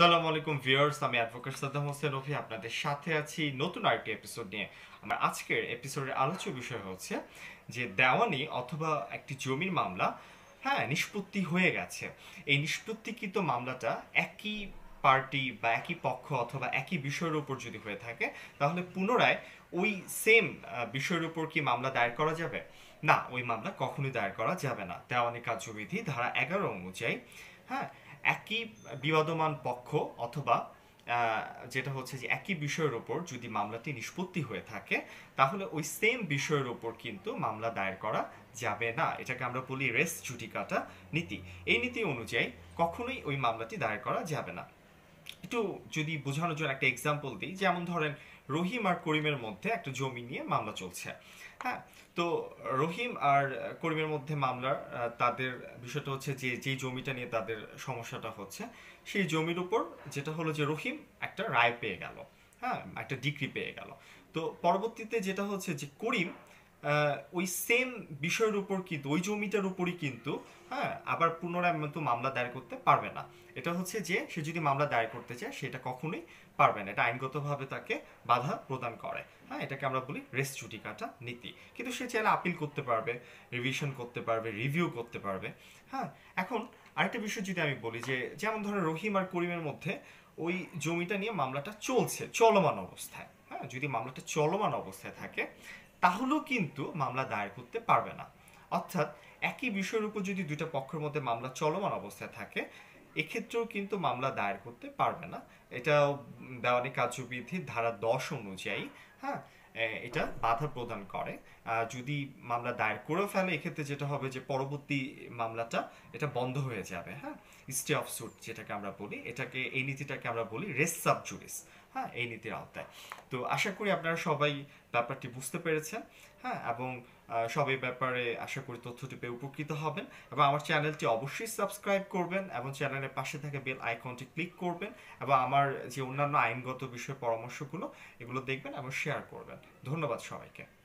সালাম আলাইকুম ভিউয়ার্স আমি অ্যাডভোকেট সাদ্দাম হোসেন রফি আপনাদের সাথে আছি নতুন আরেকটি এপিসোড নিয়ে আমার আজকের এপিসোডের আলোচ্য বিষয় হচ্ছে যে দেওয়ানি অথবা একটি জমির মামলা হ্যাঁ নিষ্পত্তি হয়ে গেছে এই নিষ্পত্তিকৃত মামলাটা একই পার্টি বা একই পক্ষ অথবা একই বিষয়ের উপর যদি হয়ে থাকে তাহলে পুনরায় ওই সেম বিষয়ের উপর কি মামলা দায়ের করা যাবে না ওই মামলা কখনোই দায়ের করা যাবে না দেওয়ানি কার্যবিধি ধারা এগারো অনুযায়ী হ্যাঁ একই বিবাদমান পক্ষ অথবা যেটা হচ্ছে যে একই বিষয়ের ওপর যদি মামলাটি নিষ্পত্তি হয়ে থাকে তাহলে ওই সেম বিষয়ের ওপর কিন্তু মামলা দায়ের করা যাবে না এটাকে আমরা বলি রেস কাটা নীতি এই নীতি অনুযায়ী কখনোই ওই মামলাটি দায়ের করা যাবে না একটু যদি বোঝানোর জন্য একটা এক্সাম্পল দিই যেমন ধরেন রহিম আর করিমের মধ্যে একটা জমি নিয়ে মামলা চলছে হ্যাঁ তো রহিম আর করিমের মধ্যে মামলার তাদের বিষয়টা হচ্ছে যে যে জমিটা নিয়ে তাদের সমস্যাটা হচ্ছে সেই জমির উপর যেটা হলো যে রহিম একটা রায় পেয়ে গেল হ্যাঁ একটা ডিগ্রি পেয়ে গেল তো পরবর্তীতে যেটা হচ্ছে যে করিম ওই সেম বিষয়ের উপর কিন্তু ওই জমিটার উপরই কিন্তু হ্যাঁ আবার পুনরায় কিন্তু মামলা দায়ের করতে পারবে না এটা হচ্ছে যে সে যদি মামলা দায়ের করতে চায় সেটা কখনোই পারবে না এটা আইনগতভাবে তাকে বাধা প্রদান করে হ্যাঁ এটাকে আমরা বলি রেস চুটি কাটা নীতি কিন্তু সে চাইলে আপিল করতে পারবে রিভিশন করতে পারবে রিভিউ করতে পারবে হ্যাঁ এখন আরেকটা বিষয় যদি আমি বলি যে যেমন ধরো রহিম আর করিমের মধ্যে ওই জমিটা নিয়ে মামলাটা চলছে চলমান অবস্থায় হ্যাঁ যদি মামলাটা চলমান অবস্থায় থাকে তাহলেও কিন্তু মামলা দায়ের করতে পারবে না অর্থাৎ একই বিষয়ের উপর যদি দুইটা পক্ষের মধ্যে মামলা চলমান অবস্থায় থাকে এক্ষেত্রেও কিন্তু মামলা দায়ের করতে পারবে না এটা দেওয়ানি কার্যবিধির ধারা দশ অনুযায়ী হ্যাঁ এটা বাধা প্রদান করে যদি মামলা দায়ের করে ফেলে এক্ষেত্রে যেটা হবে যে পরবর্তী মামলাটা এটা বন্ধ হয়ে যাবে হ্যাঁ স্টে অফ সুট যেটাকে আমরা বলি এটাকে এই নীতিটাকে আমরা বলি রেস সাবজুরিস হ্যাঁ এই নীতির আওতায় তো আশা করি আপনারা সবাই ব্যাপারটি বুঝতে পেরেছেন হ্যাঁ এবং সবাই ব্যাপারে আশা করি তথ্যটি পেয়ে উপকৃত হবেন এবং আমার চ্যানেলটি অবশ্যই সাবস্ক্রাইব করবেন এবং চ্যানেলের পাশে থাকা বেল আইকনটি ক্লিক করবেন এবং আমার যে অন্যান্য আইনগত বিষয়ে পরামর্শগুলো এগুলো দেখবেন এবং শেয়ার করবেন ধন্যবাদ সবাইকে